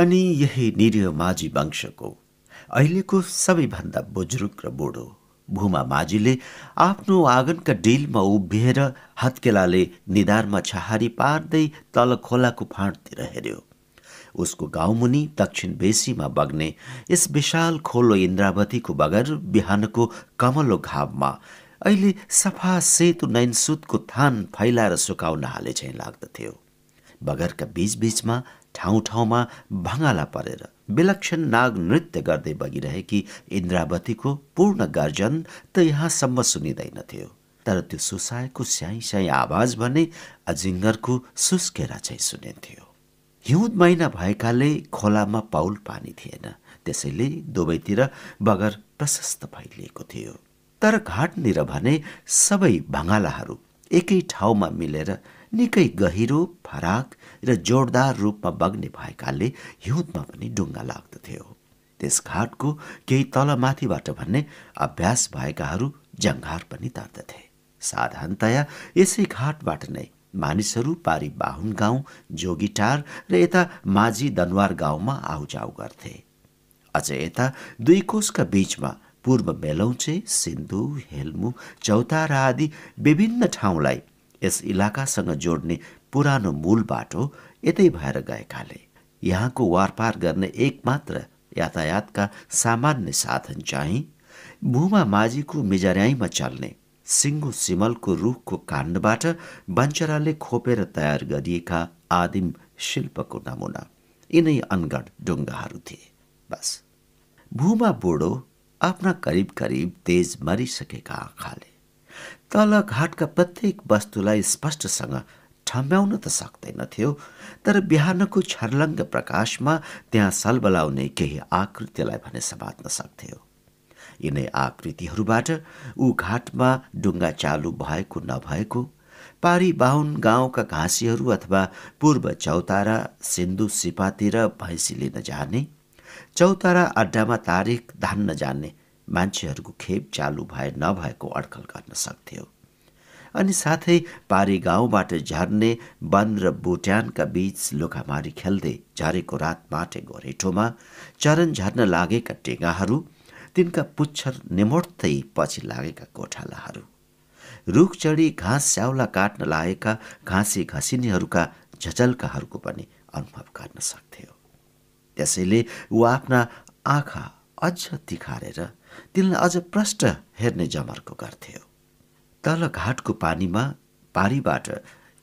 अनि यही निरीह माझी वंशको अहिलेको सबैभन्दा बुजुर्ग र बुढो भूमा माझीले आफ्नो आँगनका डिलमा उभिएर हत्केलाले निधारमा छहारी पार्दै तल खोलाको फाँटतिर हेऱ्यो उसको गाउँमुनि दक्षिण बेसीमा बग्ने यस विशाल खोलो इन्द्रावतीको बगर बिहानको कमलो घाममा अहिले सफा सेतु नैनसुतको थान फैलाएर सुकाउन हाले चाहिँ लाग्दथ्यो बगरका बीचबीचमा ठाउँ ठाउँमा भँगाला परेर विलक्षण नाग नृत्य गर्दै बगिरहेकी इन्द्रावतीको पूर्ण गर्जन त यहाँसम्म सुनिँदैनथ्यो तर त्यो सुसाएको स्याई स्याई आवाज भने अजिङ्गरको सुस्केरा चाहिँ सुनिन्थ्यो हिउँद महिना भएकाले खोलामा पाउल पानी थिएन त्यसैले दुवैतिर बगर प्रशस्त फैलिएको थियो तर घाटनिर भने सबै भँगालाहरू एकै ठाउँमा मिलेर निकै गहिरो फराक र जोरदार रूपमा बग्ने भएकाले हिउँदमा पनि डुङ्गा लाग्दथ्यो त्यस घाटको केही तलमाथिबाट भन्ने अभ्यास भएकाहरू जङ्घार पनि तर्दथे साधारणतया यसै घाटबाट नै मानिसहरू पारी बाहुन गाउँ जोगीटार र यता माझी दनवार गाउँमा आउजाउ गर्थे अझ यता दुई कोषका बीचमा पूर्व बेलौचे सिन्धु हेल्मु चौतारा आदि विभिन्न ठाउँलाई यस इलाकासँग जोड्ने पुरानो मूल बाटो यतै भएर गएकाले यहाँको वारपार गर्ने एकमात्र यातायातका सामान्य साधन चाहिँ भुमा माझीको मिजर्याईमा चल्ने सिङ्गो सिमलको रुखको काण्डबाट बन्चराले खोपेर तयार गरिएका आदिम शिल्पको नमुना यिनै अनगढ डुङ्गाहरू थिए बस भूमा बोडो आफ्ना करिब करिब तेज मरिसकेका आँखाले तल घाटका प्रत्येक वस्तुलाई स्पष्टसँग ठम्ब्याउन त सक्दैनथ्यो तर बिहानको छर्लङ्ग प्रकाशमा त्यहाँ सलबलाउने केही आकृतिलाई भने समात्न सक्थ्यो यिनै आकृतिहरूबाट ऊ घाटमा डुङ्गा चालु भएको नभएको पारी बाहुन गाउँका घाँसीहरू अथवा पूर्व चौतारा सिन्धु सिपातिर भैँसी लिन जाने चौतारा अड्डामा तारिक धान्न जाने मान्छेहरूको खेप चालु भए नभएको अड्कल गर्न सक्थ्यो अनि साथै पारी गाउँबाट झर्ने वन र बुट्यानका बीच लुखामारी खेल्दै झरेको रात माटे गोरेठोमा चरण झर्न लागेका टेगाहरू तिनका पुच्छर निमोट्दै पछि लागेका गोठालाहरू रुख चढी घाँस स्याउला काट्न लागेका घाँसी घसिनीहरूका झझल्काहरूको पनि अनुभव गर्न सक्थ्यो त्यसैले ऊ आफ्ना आँखा अझ तिखारेर तिनले अझ प्रष्ट हेर्ने जमर्को गर्थ्यो तल घाटको पानीमा पारीबाट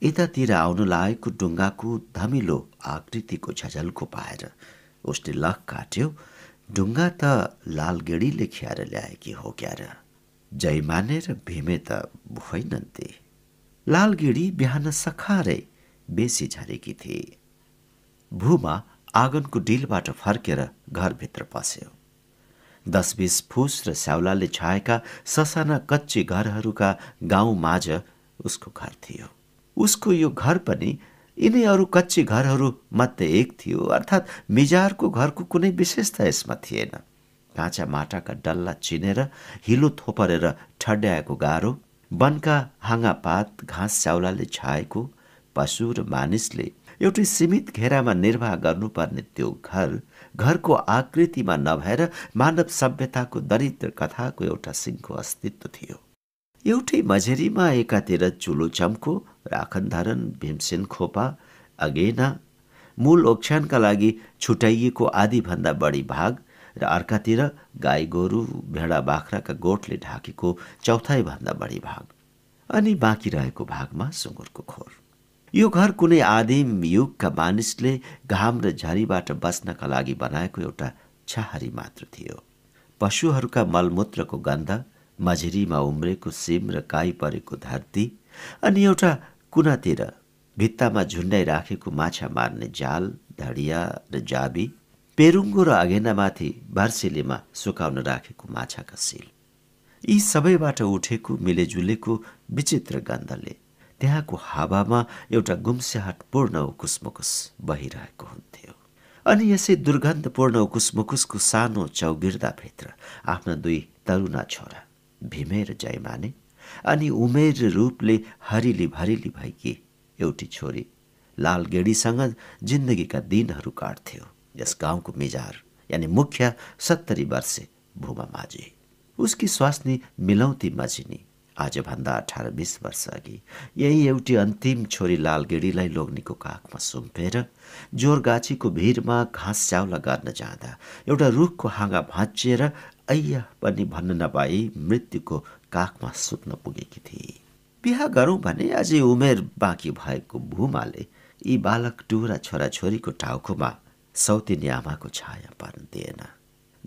यतातिर आउन लागेको डुङ्गाको धमिलो आकृतिको झझल्को पाएर उसले लख काट्यो ढुङ्गा त लालगेडीले ख्याएर ल्याएकी हो क्यार जयमाने र भीमे त होइनन्ते लालगिडी बिहान सखारै बेसी झरेकी थिए भूमा आँगनको डिलबाट फर्केर घरभित्र पस्यो दस बिस फुस र स्याउलाले छाएका ससाना कच्ची घरहरूका गाउँमाझ उसको घर थियो उसको यो घर पनि यिनै अरू कच्ची मध्ये एक थियो अर्थात् मिजारको घरको कुनै विशेषता यसमा थिएन काँचा माटाका डल्ला चिनेर हिलो थोपरेर ठड्याएको गाह्रो वनका हाँगापात घाँस स्याउलाले छाएको पशु र मानिसले एउटै सीमित घेरामा निर्वाह गर्नुपर्ने त्यो घर घरको आकृतिमा नभएर मानव सभ्यताको दरिद्र कथाको एउटा सिङ्गो अस्तित्व थियो एउटै मझेरीमा एकातिर चुलो चम्को राखनधारण भीमसेन खोपा अगेना मूल ओक्षानका लागि छुट्याइएको आधीभन्दा बढी भाग र अर्कातिर गाई गोरु भेडा बाख्राका गोठले ढाकेको चौथाइभन्दा बढी भाग अनि बाँकी रहेको भागमा सुँगुरको खोर यो घर कुनै आदिम युगका मानिसले घाम र झरीबाट बस्नका लागि बनाएको एउटा छहारी मात्र थियो पशुहरूका मलमूत्रको गन्ध मझेरीमा उम्रेको सिम र काई परेको धरती अनि एउटा कुनातिर भित्तामा झुन्डाइ राखेको माछा मार्ने जाल धडिया र जाबी पेरुङ्गो र अघेनामाथि बार्सेलीमा सुकाउन राखेको माछाका सिल यी सबैबाट उठेको मिलेजुलेको विचित्र गन्धले त्यहाँको हावामा एउटा गुम्स्याहटपूर्ण उकुसमुकुस बहिरहेको हुन्थ्यो अनि यसै दुर्गन्धपूर्ण उकुसमुकुसको सानो चौगिर्दाभित्र आफ्ना दुई तरुना छोरा भीमेर जयमाने अनि उमेर रूपले हरिली भरिली भएकी एउटी छोरी लालगेडीसँग जिन्दगीका दिनहरू काट्थ्यो यस गाउँको मिजार यानि मुख्य सत्तरी वर्षे भूमा माझी उसकी स्वास्नी मिलौती मझिनी आजभन्दा अठार बिस वर्ष अघि यही एउटी अन्तिम छोरी लालगिडीलाई लोग्नेको काखमा सुम्पेर जोरगाछीको भिरमा घाँस च्याउला गर्न जाँदा एउटा रुखको हाँगा भाँचिएर अय पनि भन्न नपाई मृत्युको काखमा सुत्न पुगेकी थिए बिहा गरौँ भने अझै उमेर बाँकी भएको भूमाले यी बालक टुरा छोराछोरीको टाउकोमा सौतिनी आमाको छाया पार्न दिएन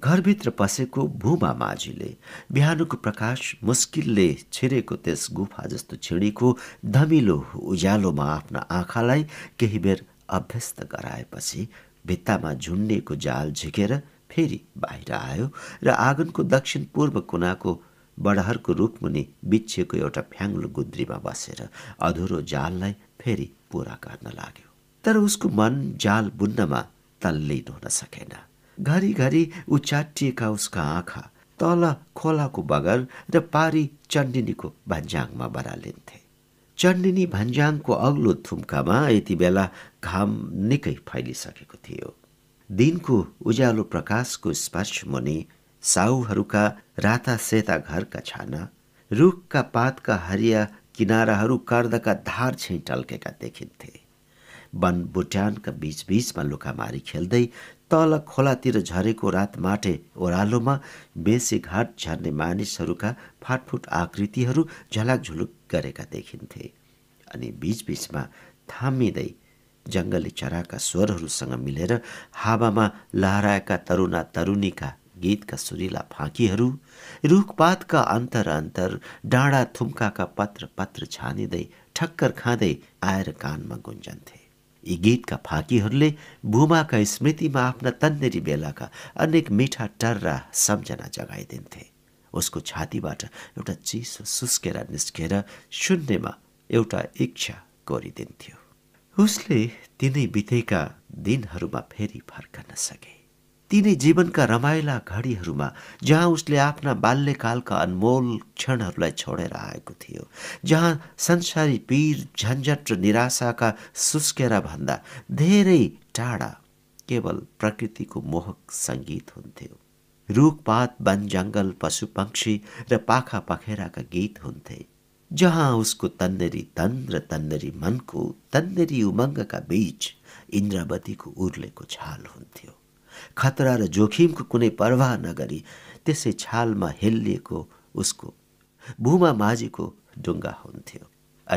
घरभित्र पसेको भूमा माझीले बिहानको प्रकाश मुस्किलले छिरेको त्यस गुफा जस्तो छिडीको धमिलो उज्यालोमा आफ्ना आँखालाई केही बेर अभ्यस्त गराएपछि भित्तामा झुन्डिएको जाल झिकेर फेरि बाहिर आयो र आँगनको दक्षिण पूर्व कुनाको बडहरको रूपमुनि बिछिएको एउटा फ्याङ्लो गुद्रीमा बसेर अधुरो जाललाई फेरि पुरा गर्न लाग्यो तर उसको मन जाल बुन्नमा तल्लीन हुन सकेन घरिघरि उचाटिएका उसका आँखा तल खोलाको बगर र पारी चण्डिनीको भन्ज्याङमा बरालिन्थे चण्डिनी भन्ज्याङको अग्लो थुम्कामा यति बेला घाम निकै फैलिसकेको थियो दिनको उज्यालो प्रकाशको स्पर्श मुनि साहुहरूका राता सेता घरका छाना रुखका पातका हरिया किनाराहरू कर्दका धार टल्केका देखिन्थे वन बुट्यानका बीचबीचमा लुकामारी खेल्दै तल खोलातिर झरेको रात माटे ओह्रालोमा बेसी घाट झर्ने मानिसहरूका फाटफुट आकृतिहरू झुलुक गरेका देखिन्थे अनि बीचबीचमा थामिँदै जङ्गली चराका स्वरहरूसँग मिलेर हावामा लहराएका तरुणा तरुनीका गीतका सुरिला फाँकीहरू रुखपातका अन्तर अन्तर डाँडा थुम्काका पत्र पत्र छानिँदै ठक्कर खाँदै आएर कानमा गुन्जन्थे यी गीतका फाँकीहरूले भूमाका स्मृतिमा आफ्ना तन्नेरी बेलाका अनेक मिठा टर्रा सम्झना जगाइदिन्थे उसको छातीबाट एउटा चिसो सुस्केर निस्केर सुन्नेमा एउटा इच्छा गरिदिन्थ्यो उसले तिनै बितेका दिनहरूमा फेरि फर्कन सके जीवन का रमाइला जहां उसके अपना बाल्यकाल का अनमोल क्षण छोडेर आक थी जहां संसारी पीर झंझट निराशा का सुस्केरा भन्दा धरें टाड़ा केवल को मोहक संगीत हो रुखपात वन जंगल पशुपक्षी रखा पखेरा का गीत हुन्थे जहां उसको तन्नेरी तन मन को मनको तन्नेरी का बीच उर्ले को छाल हो खतरा र जोखिमको कुनै परवाह नगरी त्यसै छालमा हेलिएको उसको भुमा माझीको डुङ्गा हुन्थ्यो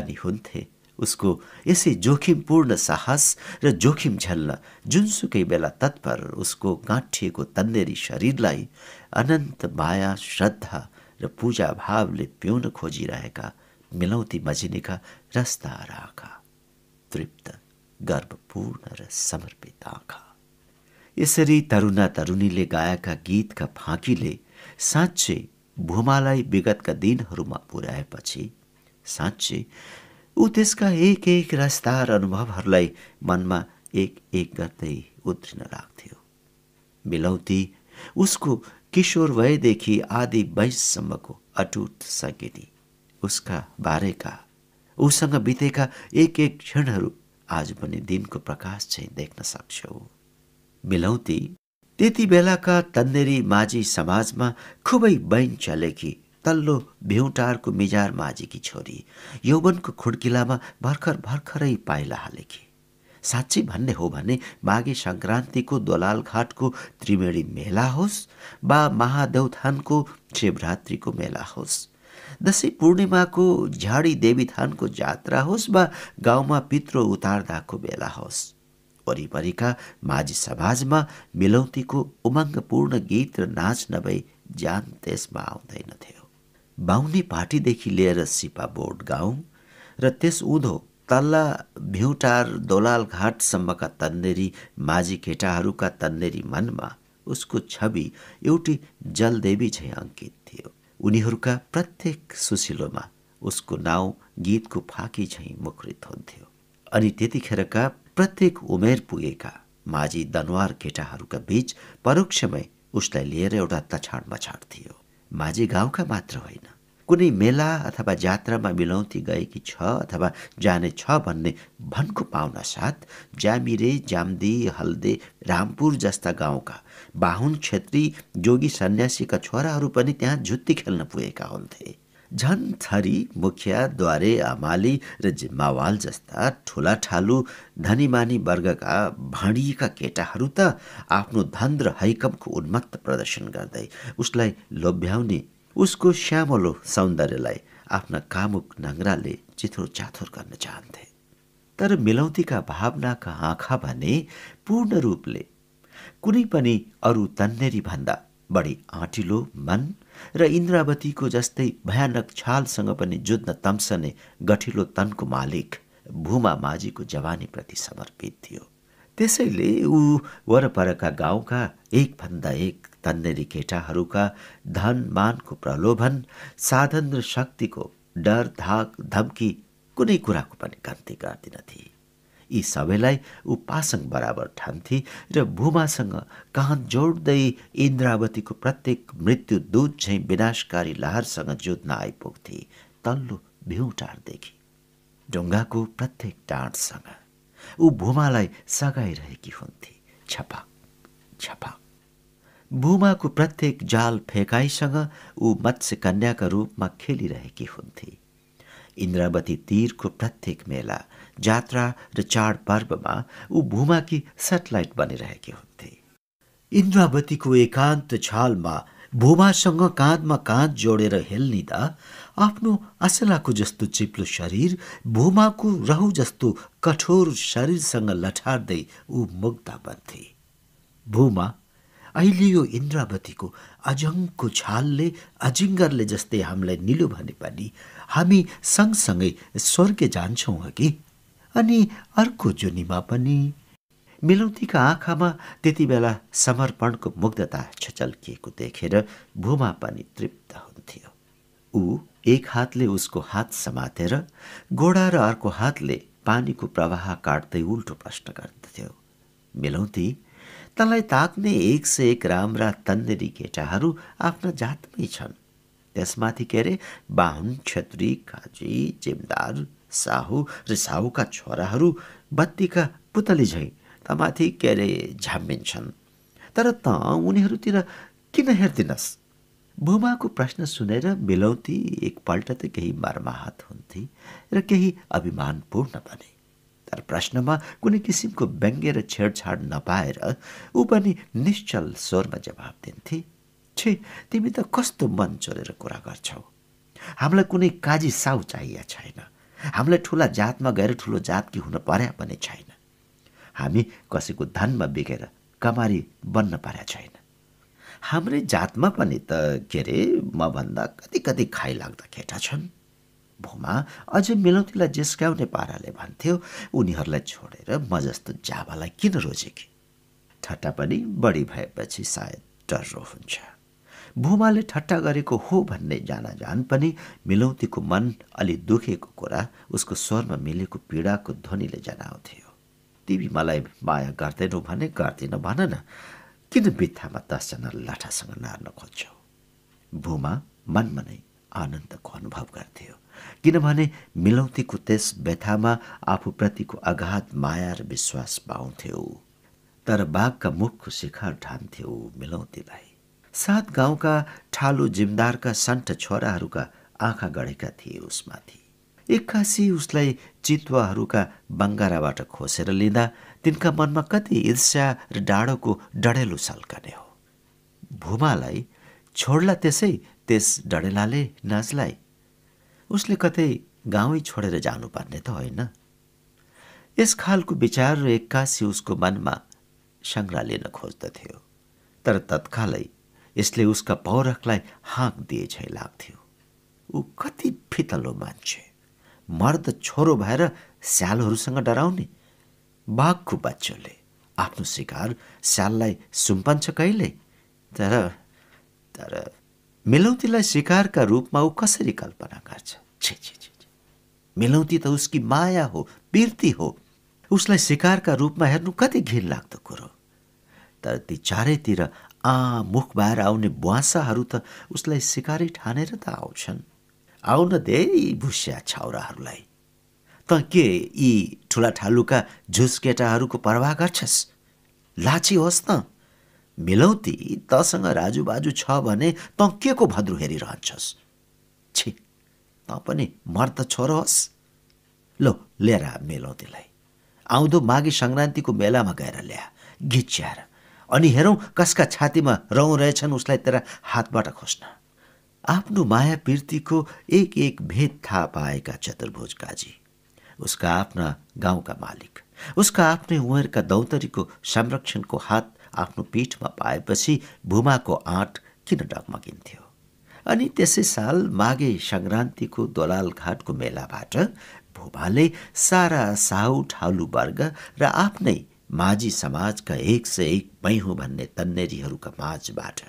अनि हुन्थे उसको यसै जोखिमपूर्ण साहस र जोखिम झेल्न जुनसुकै बेला तत्पर उसको गाँठिएको तन्नेरी शरीरलाई अनन्त माया श्रद्धा र पूजा भावले पिउन खोजिरहेका मिलौती मजिनीका रस्ता राखा तृप्त गर्वपूर्ण र समर्पित आँखा यसरी तरुणा तरुणीले गाएका गीतका फाँकीले साँच्चै भूमालाई विगतका दिनहरूमा पुर्याएपछि साँच्चै ऊ त्यसका एक एक रास्ता र अनुभवहरूलाई मनमा एक एक गर्दै उत्रिन लाग्थ्यो मिलौती उसको किशोर भएदेखि आदि वयससम्मको अटुट सङ्गिनी उसका बारेका उसँग बितेका एक एक क्षणहरू आज पनि दिनको प्रकाश चाहिँ देख्न सक्छौ मिलाउँथे त्यति बेलाका तन्नेरी माझी समाजमा खुबै बैन चलेकी तल्लो भेउटारको मिजार माझीकी छोरी यौवनको खुड्किलामा भर्खर भर्खरै पाइला हालेकी साँच्चै भन्ने हो भने माघे सङ्क्रान्तिको दोलालघाटको त्रिवेणी मेला होस् वा महादेवथानको शिवरात्रिको मेला होस् दसैँ पूर्णिमाको झाडी देवीथानको जात्रा होस् वा गाउँमा पित्रो उतार्दाको मेला होस् वरिपरिका माझी समाजमा मिलौतीको उमङ्गपूर्ण गीत र नाच नभई ज्यान त्यसमा आउँदैनथ्यो बाहुनी पार्टीदेखि लिएर सिपा बोर्ड गाउँ र त्यस उँधो तल्ला भ्युटार दोलालघाटसम्मका तन्नेरी माझी केटाहरूका तन्नेरी मनमा उसको छवि एउटी जलदेवी झै अङ्कित थियो उनीहरूका प्रत्येक सुसिलोमा उसको नाउँ गीतको फाकी झैँ मुखरित हुन्थ्यो अनि त्यतिखेरका प्रत्येक उमेर पुगेका माझी दनवार केटाहरूका बीच परोक्षमै उसलाई लिएर एउटा तछाड मछाड थियो माझी गाउँका मात्र होइन कुनै मेला अथवा जात्रामा मिलाउँथी गएकी छ अथवा जाने छ भन्ने भन्को पाउन साथ जामिरे जामदी हल्दे रामपुर जस्ता गाउँका बाहुन क्षेत्री जोगी सन्यासीका छोराहरू पनि त्यहाँ झुत्ती खेल्न पुगेका हुन्थे झन थरी मुखिया द्वारे आमाली र जिम्मावाल जस्ता ठालु धनीमानी वर्गका भाँडिएका केटाहरू त आफ्नो धन र हैकमको उन्मत्त प्रदर्शन गर्दै उसलाई लोभ्याउने उसको श्यामलो सौन्दर्यलाई आफ्ना कामुक नङराले चिथुर चाथुर गर्न चाहन्थे तर मिलौतीका भावनाका आँखा भने पूर्ण रूपले कुनै पनि अरू तन्नेरी भन्दा बढी आँटिलो मन र इन्द्रावतीको जस्तै भयानक छालसँग पनि जुद्न तम्सने गठिलो तनको मालिक भूमा माझीको जवानीप्रति समर्पित थियो त्यसैले ऊ वरपरका गाउँका एकभन्दा एक तन्नेरी केटाहरूका धन प्रलोभन साधन र शक्तिको डर धाक धम्की कुनै कुराको पनि कम्ती गर्दिनथे यी सबैलाई उपासङ बराबर ठान्थे र भूमासँग कान जोड्दै इन्द्रावतीको प्रत्येक मृत्यु दुध झैँ विनाशकारी लहरसँग जोत्न आइपुग्थे तल्लो भ्युटारदेखि ढुङ्गाको प्रत्येक डाँडसँग ऊ भूमालाई सघाइरहेकी हुन्थे छपा छपा भूमाको प्रत्येक जाल फेकाइसँग ऊ मत्स्यकन्याका रूपमा खेलिरहेकी हुन्थे इन्द्रावती तीरको प्रत्येक मेला जात्रा र चाडपर्वमा ऊ भूमाकी सेटेलाइट बनिरहेकी हुन्थे इन्द्रावतीको एकान्त छालमा भूमासँग काँधमा काँध जोडेर हेल्निँदा आफ्नो असलाको जस्तो चिप्लो शरीर भूमाको रहु जस्तो कठोर शरीरसँग लठार्दै ऊ मुग्धा बन्थे भूमा अहिले यो इन्द्रावतीको अजङ्को छालले अजिङ्गरले जस्तै हामीलाई निलो भने पनि हामी सँगसँगै स्वर्ग जान्छौँ कि अनि अर्को जुनीमा पनि मिलौतीका आँखामा त्यति बेला समर्पणको मुग्धता छचल्किएको देखेर भूमा पनि तृप्त हुन्थ्यो ऊ एक हातले उसको हात समातेर गोडा र अर्को हातले पानीको प्रवाह काट्दै उल्टो प्रश्न गर्दथ्यो मिलौती तँलाई ताक्ने एक से एक राम्रा तन्देरी केटाहरू आफ्ना जातमै छन् त्यसमाथि के अरे बाहुन छेत्री काजी जिमदार साहु र साहुका छोराहरू बत्तीका पुतली झै तमाथि के अरे झाम्मिन्छन् तर त उनीहरूतिर किन हेर्दिनस् भूमाको प्रश्न सुनेर बेलौती एकपल्ट त केही मर्माहत हुन्थे र केही अभिमानपूर्ण बने तर प्रश्नमा कुनै किसिमको व्यङ्ग्य र छेडछाड नपाएर ऊ पनि निश्चल स्वरमा जवाब दिन्थे छे तिमी त कस्तो मन चोरेर कुरा गर्छौ हामीलाई कुनै काजी साउ चाहिएको छैन हामीलाई ठुला जातमा गएर ठुलो जात कि हुन पर्या भन्ने छैन हामी कसैको धनमा बिगेर कमारी बन्न पर्या छैन हाम्रै जातमा पनि त के अरे मभन्दा कति कति खाइलाग्दा केटा छन् भोमा अझ मिलौतीलाई जिस्काउने पाराले भन्थ्यो उनीहरूलाई छोडेर म जस्तो जाबालाई किन रोजेकी ठट्टा पनि बढी भएपछि सायद डर हुन्छ बुबाले ठट्टा गरेको हो भन्ने जान पनि मिलौतीको मन अलि दुखेको कुरा उसको स्वरमा मिलेको पीडाको ध्वनिले जनाउँथ्यो तिमी मलाई माया गर्दैनौ भने गर्दिन भन न किन बित्थामा दसजना लाठासँग नार्न खोज्छौ भूमा मनमा नै आनन्दको अनुभव गर्थ्यो किनभने मिलौतीको त्यस व्यथामा आफूप्रतिको आघात माया र विश्वास पाउँथ्यो तर बाघका मुखको शिखर ठान्थ्यो मिलौतीलाई सात गाउँका ठालु जिमदारका सन्ट छोराहरूका आँखा गढेका थिए उसमाथि एक्कासी उसलाई चितुवाहरूका बङ्गाराबाट खोसेर लिँदा तिनका मनमा कति ईर्ष्या र डाँडोको डडेलो सल्कने हो भुमालाई छोड्ला त्यसै त्यस डडेलाले नाचलाई उसले कतै गाउँै छोडेर जानुपर्ने त होइन यस खालको विचार र एक्कासी उसको मनमा सङ्ग्रह लिन खोज्दथ्यो तर तत्कालै यसले उसका पौरखलाई हाँक दिए झै लाग्थ्यो ऊ कति फितलो मान्छे मर्द छोरो भएर स्यालहरूसँग डराउने बाघको बच्चोले आफ्नो शिकार स्याललाई सुम्पन्छ कहिले तर तर मेलौतीलाई शिकारका रूपमा ऊ कसरी कल्पना गर्छ छे छे छे मेलौती त उसकी माया हो पीर्ति हो उसलाई शिकारका रूपमा हेर्नु कति घिन लाग्दो कुरो तर ती चारैतिर आ मुख बाहिर आउने बुवासाहरू त उसलाई सिकारी ठानेर त आउँछन् आउन दे यी भुस्या छाउराहरूलाई त के यी ठुलाठालुका झुस केटाहरूको परवाह गर्छस् लाची होस् त मिलौती तसँग बाजु छ भने त के को भद्रु हेरिरहन्छस् छि त पनि मर्द छोरो होस् लो लिएर मेलौतीलाई आउँदो माघे सङ्क्रान्तिको मेलामा गएर ल्या घिच्याएर अनि हेरौँ कसका छातीमा रौँ रहेछन् उसलाई तेरा हातबाट खोज्न आफ्नो माया पीर्तिको एक एक भेद थाहा पाएका चतुर्भुज काजी उसका आफ्ना गाउँका मालिक उसका आफ्नै उमेरका दौतरीको संरक्षणको हात आफ्नो पीठमा पाएपछि भूमाको आँट किन डगमगिन्थ्यो अनि त्यसै साल माघे सङ्क्रान्तिको दोलाल मेलाबाट भुमाले सारा साहु ठालु वर्ग र आफ्नै माझी समाजका एक सय एक मै हो भन्ने तन्नेरीहरूका माझबाट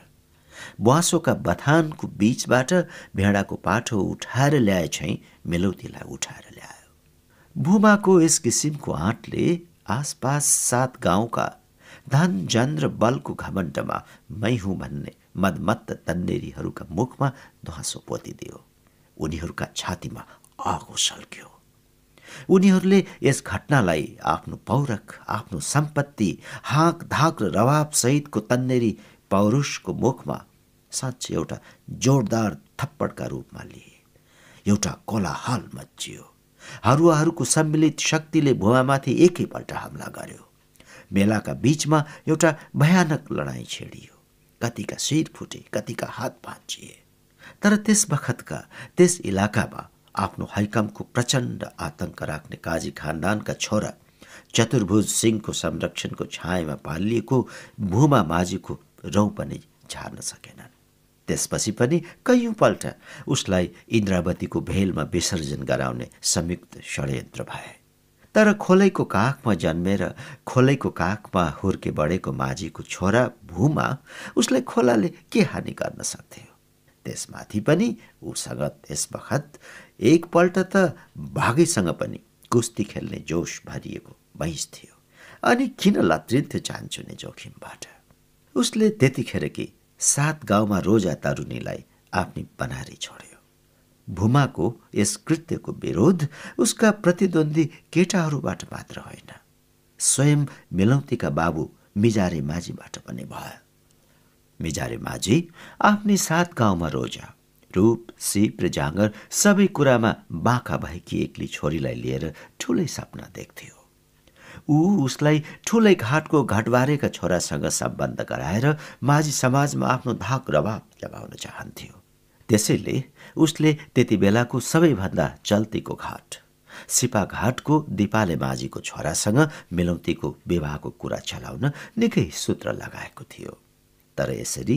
बुवासोका बथानको बीचबाट भेडाको पाठो उठाएर ल्याए छै मेलौतीलाई उठाएर ल्यायो भूमाको यस किसिमको आँटले आसपास सात गाउँका धन जन र बलको घमण्डमा मै हुँ भन्ने मदमत्त तन्नेरीहरूका मुखमा धुवासो पोतिदियो उनीहरूका छातीमा आगो सल्क्यो उनीहरूले यस घटनालाई आफ्नो पौरख आफ्नो सम्पत्ति हाँक धाक र सहितको तन्नेरी पौरुषको मुखमा साँच्चै एउटा जोरदार थप्पडका रूपमा लिए एउटा कोलाहल मचियो हरुवाहरूको सम्मिलित शक्तिले भुवामाथि एकैपल्ट हमला गर्यो मेलाका बीचमा एउटा भयानक लडाईँ छेडियो कतिका शिर फुटे कतिका हात भाँचिए तर त्यस बखतका त्यस इलाकामा आफ्नो हैकमको प्रचण्ड आतंक राख्ने काजी खानदानका छोरा चतुर्भुज सिंहको संरक्षणको छायामा पालिएको भूमा माझीको रौँ पनि झार्न सकेनन् त्यसपछि पनि पल्ट उसलाई इन्द्रावतीको भेलमा विसर्जन गराउने संयुक्त षड्यन्त्र भए तर खोलैको काखमा जन्मेर खोलैको काखमा हुर्के बढेको माझीको छोरा भूमा उसलाई खोलाले के हानि गर्न सक्थ्यो त्यसमाथि पनि उसँग त्यस बखत एकपल्ट त भागैसँग पनि कुस्ती खेल्ने जोस भरिएको भैँस थियो अनि किन लत्रिन्थ्यो नि जोखिमबाट उसले त्यतिखेर कि सात गाउँमा रोजा तरुणीलाई आफ्नी बनारी छोड्यो भूमाको यस कृत्यको विरोध उसका प्रतिद्वन्दी केटाहरूबाट मात्र होइन स्वयं मिलौतीका बाबु मिजारे माझीबाट पनि भयो मिजारे माझी आफ्नै सात गाउँमा रोजा रूप सिप र जाँगर सबै कुरामा बाका भएकी एक्ली छोरीलाई लिएर ठुलै सपना देख्थ्यो ऊ उसलाई ठुलै घाटको घाटबारेका छोरासँग सम्बन्ध गराएर माझी समाजमा आफ्नो धाक रभाव लगाउन चाहन्थ्यो त्यसैले उसले त्यति बेलाको सबैभन्दा चल्तीको घाट सिपा घाटको दिपाले माझीको छोरासँग मिलौतीको विवाहको कुरा चलाउन निकै सूत्र लगाएको थियो तर यसरी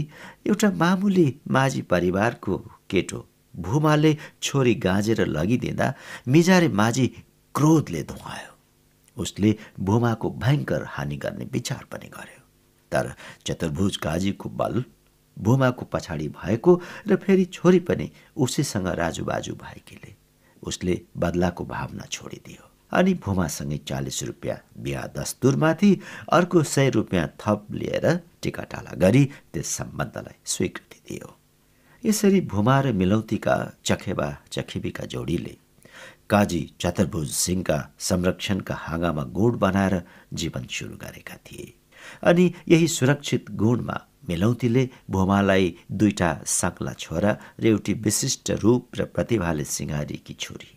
एउटा मामुली माझी परिवारको केटो भूमाले छोरी गाँजेर लगिदिँदा मिजारे माझी क्रोधले धुवायो उसले भूमाको भयङ्कर हानि गर्ने विचार पनि गर्यो तर चतुर्भुज काजीको बल भुमाको पछाडि भएको र फेरि छोरी पनि उसैसँग राजुबाजु भएकीले उसले बदलाको भावना छोडिदियो अनि भुमासँगै चालिस रुपियाँ बिहा दस्तुरमाथि अर्को सय रुपियाँ थप लिएर टिकाटाला गरी त्यस सम्बन्धलाई स्वीकृति दियो यसरी भुमा र मिलौतीका चखेबा चखेबीका जोडीले काजी चतुर्भुज सिंहका संरक्षणका हाँगामा गुण बनाएर जीवन सुरु गरेका थिए अनि यही सुरक्षित गुणमा मिलौतीले भोमालाई दुईटा साग्ला छोरा र एउटी विशिष्ट रूप र प्रतिभाले सिँगारीकी छोरी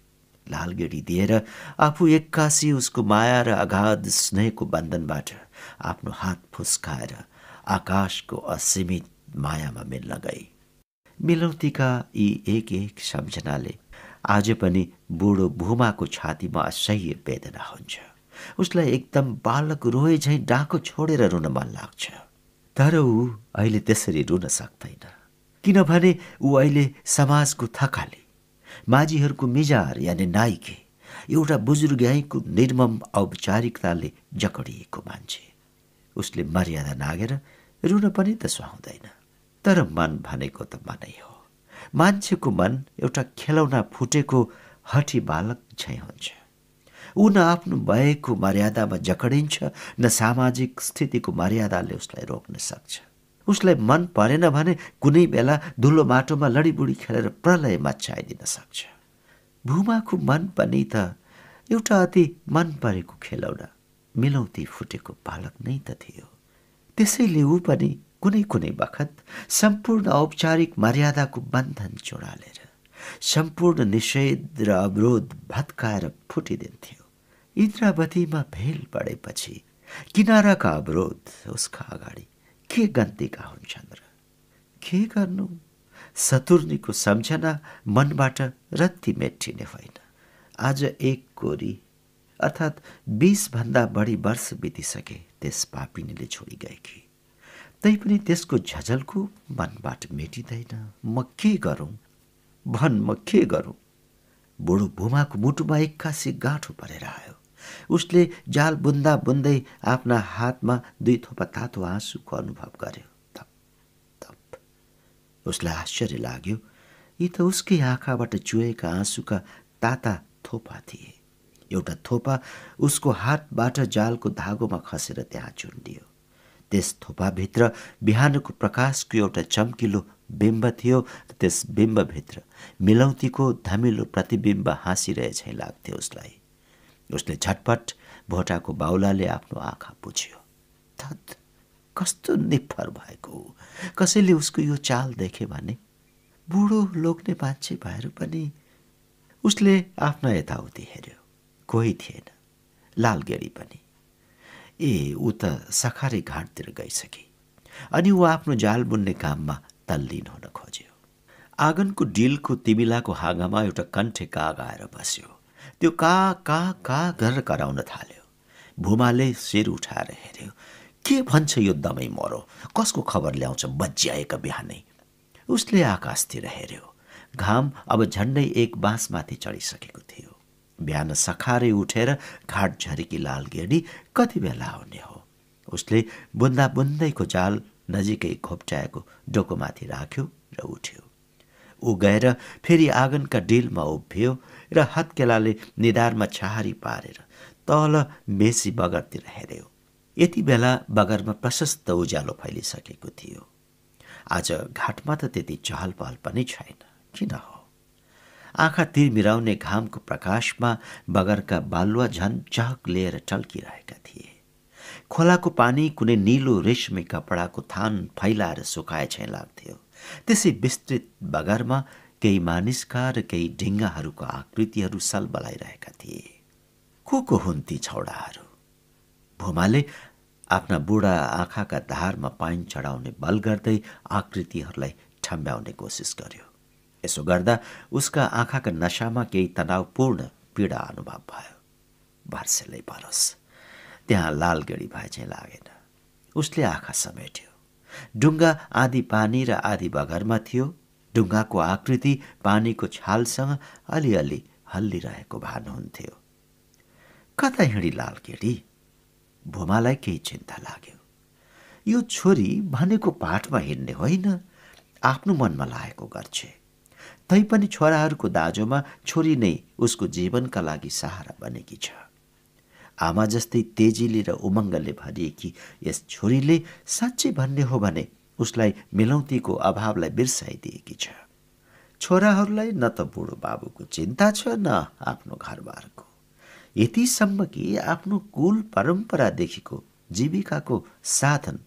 लालगिडी दिएर आफू एक्कासी उसको माया र अगाध स्नेहको बन्धनबाट आफ्नो हात फुस्काएर आकाशको असीमित मायामा मिल्न गई मिलौतीका यी एक एक सम्झनाले आज पनि बुढो भुमाको छातीमा असह्य वेदना हुन्छ उसलाई एकदम बालक रोए झैँ डाको छोडेर रुन मन लाग्छ तर ऊ अहिले त्यसरी रुन सक्दैन किनभने ऊ अहिले समाजको थकाली माझीहरूको मिजार यानि नाइके एउटा बुजुर्ग्याईको निर्मम औपचारिकताले जकडिएको मान्छे उसले मर्यादा नागेर रुन पनि त सुहाउँदैन तर मन भनेको त मनै हो मान्छेको मन एउटा खेलौना फुटेको हठी बालक झै हुन्छ ऊ न आफ्नो भएको मर्यादामा जकडिन्छ न सामाजिक स्थितिको मर्यादाले उसलाई रोक्न सक्छ उसलाई मन परेन भने कुनै बेला धुलो माटोमा लडीबुडी खेलेर प्रलयमा छाइदिन सक्छ भूमाको मन पनि त एउटा अति मन परेको खेलौना मिलौती फुटेको पालक नै त थियो त्यसैले ऊ पनि कुनै कुनै बखत सम्पूर्ण औपचारिक मर्यादाको बन्धन चोडालेर सम्पूर्ण निषेध र अवरोध भत्काएर फुटिदिन्थ्यो इन्द्रावतीमा भेल बढेपछि किनाराका अवरोध उसका अगाडि के गन्तीका हुन्छन् र के गर्नु सतुर्नीको सम्झना मनबाट रत्ती मेटिने होइन आज एक कोरी अर्थात् बिसभन्दा बढी वर्ष बितिसके त्यस पापिनीले छोडी गएकी तैपनि त्यसको झझलको मनबाट मेटिँदैन म के गरौँ भन म के गरौँ बुढो भुमाको मुटुमा एक्कासी गाँठो परेर आयो उसले जाल बुन्दा बुन्दै आफ्ना हातमा दुई थोपा तातो आँसुको अनुभव गर्यो तप तप उसलाई आश्चर्य लाग्यो यी त उसकै आँखाबाट चुहेका आँसुका ताता थोपा थिए एउटा थोपा उसको हातबाट जालको धागोमा खसेर त्यहाँ चुन्डियो त्यस थोपाभित्र बिहानको प्रकाशको एउटा चम्किलो बिम्ब थियो त्यस बिम्बभित्र मिलौतीको धमिलो प्रतिबिम्ब हाँसिरहेछ लाग्थ्यो उसलाई उसले झटपट भोटाको बाहुलाले आफ्नो आँखा बुझ्यो थत कस्तो निफर भएको कसैले उसको यो चाल देखे भने बुढो लोग्ने मान्छे भएर पनि उसले आफ्ना यताउति हेऱ्यो कोही थिएन लालगेडी पनि ए ऊ त सखारी घाटतिर गइसके अनि ऊ आफ्नो जाल बुन्ने काममा तल्लीन हुन खोज्यो आँगनको डिलको तिमिलाको हाँगामा एउटा कण्ठे काग आएर बस्यो त्यो का का का गरेर कराउन थाल्यो भुमाले शिर उठाएर हेऱ्यो के भन्छ यो दमै मरो कसको खबर ल्याउँछ बज्याएका बिहानै उसले आकाशतिर हेऱ्यो घाम अब झन्डै एक बाँसमाथि चढिसकेको थियो बिहान सखारै उठेर घाट झरेकी लाल गेडी कति बेला आउने हो उसले बुन्दा बुन्दैको जाल नजिकै घोप्ट्याएको डोकोमाथि राख्यो र उठ्यो ऊ गएर फेरि आँगनका डिलमा उभियो र हत्केलाले निधारमा छहारी पारेर तल बेसी बगरतिर हेऱ्यो यति बेला बगरमा प्रशस्त उज्यालो फैलिसकेको थियो आज घाटमा त त्यति चहल पहल पनि छैन किन हो आँखा तिरमिराउने घामको प्रकाशमा बगरका बालुवा झन चहक लिएर टल्किरहेका थिए खोलाको पानी कुनै निलो रेशमी कपडाको थान फैलाएर सुकाए छैन लाग्थ्यो त्यसै विस्तृत बगरमा केही मानिसका र केही ढिङ्गाहरूको आकृतिहरू सलबलाइरहेका थिए को को हुन् ती छौडाहरू भुमाले आफ्ना बुढा आँखाका धारमा पाइन चढाउने बल गर्दै आकृतिहरूलाई ठम्ब्याउने कोसिस गर्यो यसो गर्दा उसका आँखाका नसामा केही तनावपूर्ण पीडा अनुभव भयो भर्सेलै परोस् त्यहाँ लालगढी भए चाहिँ लागेन उसले आँखा समेट्यो डुङ्गा आधी पानी र आधी बगरमा थियो ढुङ्गाको आकृति पानीको छालसँग अलिअलि हल्लिरहेको हुन्थ्यो कता हिँडी लाल केटी भुमालाई केही चिन्ता लाग्यो यो छोरी भनेको पाठमा हिँड्ने होइन आफ्नो मनमा लागेको गर्छे तैपनि छोराहरूको दाजोमा छोरी नै उसको जीवनका लागि सहारा बनेकी छ आमा जस्तै तेजीले र उमङ्गले भरिएकी यस छोरीले साँच्चै भन्ने हो भने उसलाई मिलौतीको अभावलाई बिर्साइदिएकी छ छोराहरूलाई न त बुढो बाबुको चिन्ता छ न आफ्नो घरबारको यतिसम्म कि आफ्नो कुल परम्परादेखिको जीविकाको साधन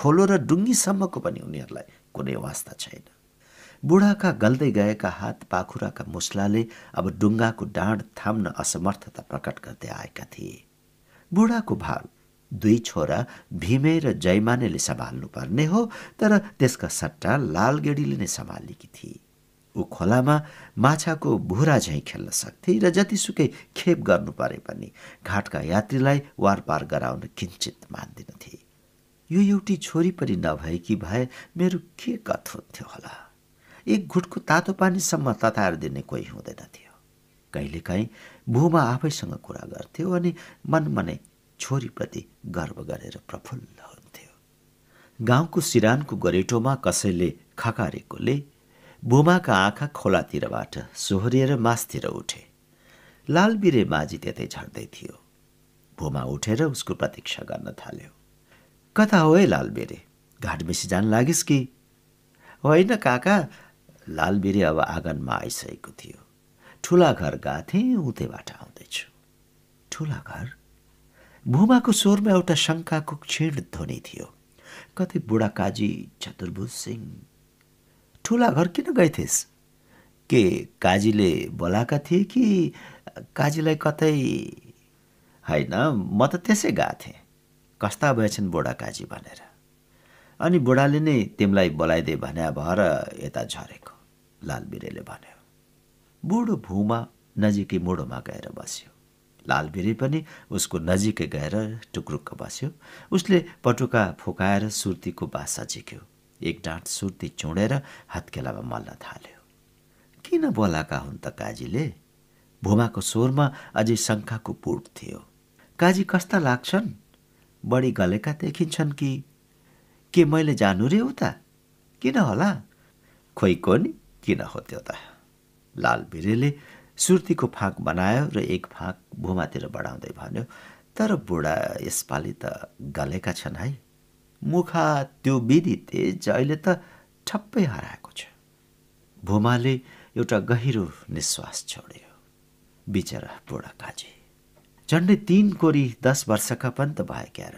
खोलो र डुङ्गीसम्मको पनि उनीहरूलाई कुनै वास्ता छैन बुढाका गल्दै गएका हात पाखुराका मुस्लाले अब डुङ्गाको डाँड थाम्न असमर्थता प्रकट गर्दै आएका थिए बुढाको भार दुई छोरा भीमे र जयमानेले सम्हाल्नुपर्ने हो तर त्यसका सट्टा लालगेडीले नै सम्हालेकी थिए ऊ खोलामा माछाको भुरा झैँ खेल्न सक्थे र जतिसुकै खेप गर्नु परे पनि घाटका यात्रीलाई वारपार गराउन किन्चित मान्दिनथे यो एउटी छोरी पनि नभएकी भए मेरो के कथ हुन्थ्यो होला एक घुटको तातो पानीसम्म तताएर दिने कोही हुँदैन थियो कहिलेकाहीँ भूमा आफैसँग कुरा गर्थ्यो अनि मनमा नै छोरीप्रति गर्व गरेर प्रफुल्ल हुन्थ्यो गाउँको सिरानको गरेटोमा कसैले खकारेकोले बोमाका आँखा खोलातिरबाट सोहोरिएर मासतिर उठे लालबिरे माझी त्यतै झर्दै थियो भोमा उठेर उसको प्रतीक्षा गर्न थाल्यो कता हो है लालबिरे घाटमेसी जान लागिस् कि होइन काका लालबिरे अब आँगनमा आइसकेको थियो ठुला घर गएको थिएँ उतैबाट आउँदैछु ठुला घर भूमाको स्वरमा एउटा शङ्काको क्षीण ध्वनि थियो कतै बुढा काजी चतुर्भुज सिंह ठुला घर किन गएथेस् के काजीले बोलाएका थिए कि काजीलाई कतै होइन म त त्यसै गएको थिएँ कस्ता भएछन् बुढा काजी भनेर अनि बुढाले नै तिमीलाई बोलाइदिए भने भएर यता झरेको लालबिरेले भन्यो बुढो भूमा नजिकै मुडोमा गएर बस्यो लालबिरी पनि उसको नजिकै गएर टुक्रुक्क बस्यो उसले पटुका फुकाएर सुर्तीको बासा झिक्यो एक डाँट सुर्ती चुँडेर हत्केलामा मल्न थाल्यो किन बोलाएका हुन् त काजीले भुमाको स्वरमा अझै शङ्खाको पुट थियो काजी कस्ता लाग्छन् बढी गलेका देखिन्छन् कि के मैले जानु रे उता किन होला खोइ को नि किन हो त्यो त लालबिरेले सुर्तीको फाँक बनायो र एक फाँक भुमातिर बढाउँदै भन्यो तर बुढा यसपालि त गलेका छन् है मुखा त्यो विधि तेज अहिले त ठप्पै हराएको छ भुमाले एउटा गहिरो निश्वास छोड्यो बिचरा बुढा काजी झन्डै तिन कोरी दस वर्षका पनि त भए क्यार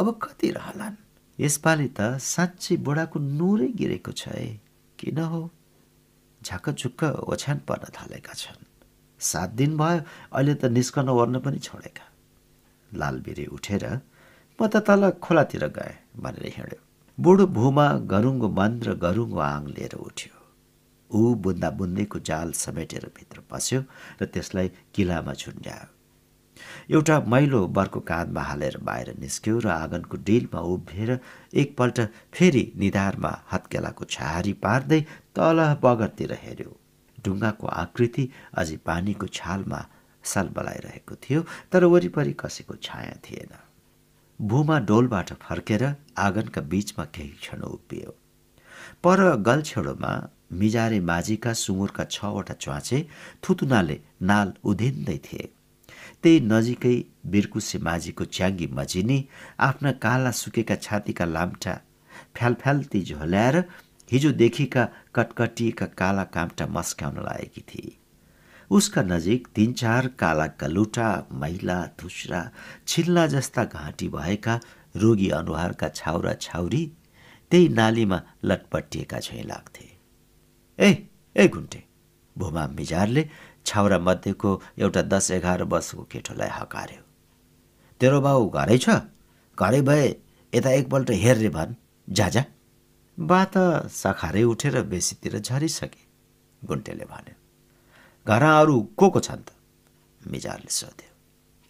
अब कति रहलान् यसपालि त साँच्चै बुढाको नुरै गिरेको छ है किन हो झ्याक्कझुक्क ओछ्यान पर्न थालेका छन् सात दिन भयो अहिले त निस्कन ओर्न पनि छोडेका लालबिरी उठेर म त तल खोलातिर गएँ भनेर हिँड्यो बुढो भूमा गरुङ्गो मन र गरुङ्गो आङ लिएर उठ्यो ऊ बुन्दा बुन्दैको जाल समेटेर भित्र पस्यो र त्यसलाई किलामा झुन्ड्यायो एउटा मैलो बर्को काँधमा हालेर बाहिर निस्क्यो र आँगनको डिलमा उभिएर एकपल्ट फेरि निधारमा हत्केलाको छहारी पार्दै तल बगरतिर हेऱ्यो ढुङ्गाको आकृति अझै पानीको छालमा सलबलाइरहेको थियो तर वरिपरि कसैको छाया थिएन भूमा डोलबाट फर्केर आँगनका बीचमा केही क्षण उभियो पर गलछेडोमा मिजारे माझीका सुँगुरका छवटा च्वाचे थुतुनाले नाल उधिन्दै थिए त्यही नजिकै बिर्कुसे माझीको च्याङ्गी मजिनी आफ्ना काला सुकेका छातीका लाम्टा फ्यालफ्याल्ती झोल्याएर हिजोदेखिका कटकटिएका काला काम्टा मस्काउन लागेकी थिए उसका नजिक तिन चार काला गलुटा मैला थुस्रा छिल्ला जस्ता घाँटी भएका रोगी अनुहारका छाउरा छाउरी त्यही नालीमा लटपटिएका झैँ लाग्थे ए ए घुन्टे भुमा मिजारले छाउरा मध्येको एउटा दस एघार वर्षको केटोलाई हकार्यो तेरो बाउ घरै छ घरै भए यता एकपल्ट हेर्ने भन् जाजा बा त सखारै उठेर बेसीतिर झरिसके गुन्टेले भन्यो घर अरू को को छन् त मिजारले सोध्यो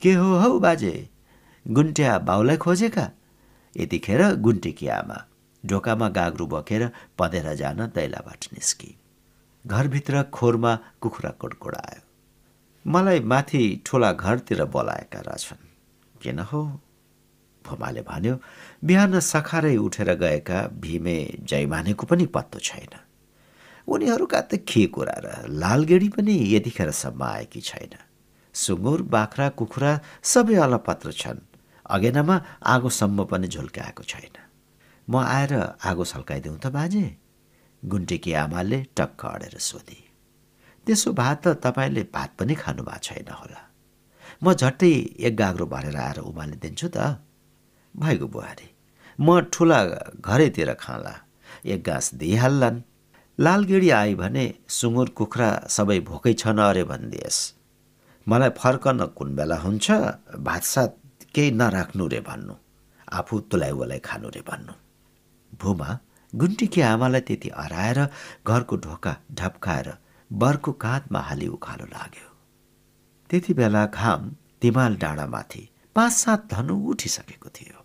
के हो हौ बाजे गुन्ट्या बाउलाई खोजेका यतिखेर गुन्टेकी आमा ढोकामा गाग्रु बोकेर पधेर जान दैलाबाट निस्किन् घरभित्र खोरमा कुखुरा आयो मलाई माथि ठुला घरतिर बोलाएका रहेछन् किन हो भोमाले भन्यो बिहान सखारै उठेर गएका भीमे जयमानेको पनि पत्तो छैन उनीहरूका त के कुरा र लालगेडी पनि यतिखेरसम्म आएकी छैन सुँगुर बाख्रा कुखुरा सबै अलपत्र छन् अगेनामा आगोसम्म पनि झुल्क्याएको छैन म आएर आगो सल्काइदिउँ त बाजे गुन्टेकी आमाले टक्क अडेर सोधे त्यसो भए त तपाईँले भात पनि खानु भएको छैन होला म झट्टै एक गाग्रो भरेर आएर उमालिदिन्छु त भएको बुहारी म ठुला घरैतिर खाँला एक गाँस दिइहाल्लान् लालगिडी आयो भने सुँगुर कुखुरा सबै भोकै छन् अरे भनिदिएस् मलाई फर्कन कुन बेला हुन्छ भातसात केही नराख्नु रे भन्नु आफू तुलाइ वलाइ खानु रे भन्नु भूमा गुन्टीकी आमालाई त्यति हराएर घरको ढोका ढप्काएर बरको काँधमा हाली उखालो लाग्यो त्यति बेला घाम तिमाल डाँडामाथि पाँच सात धनु उठिसकेको थियो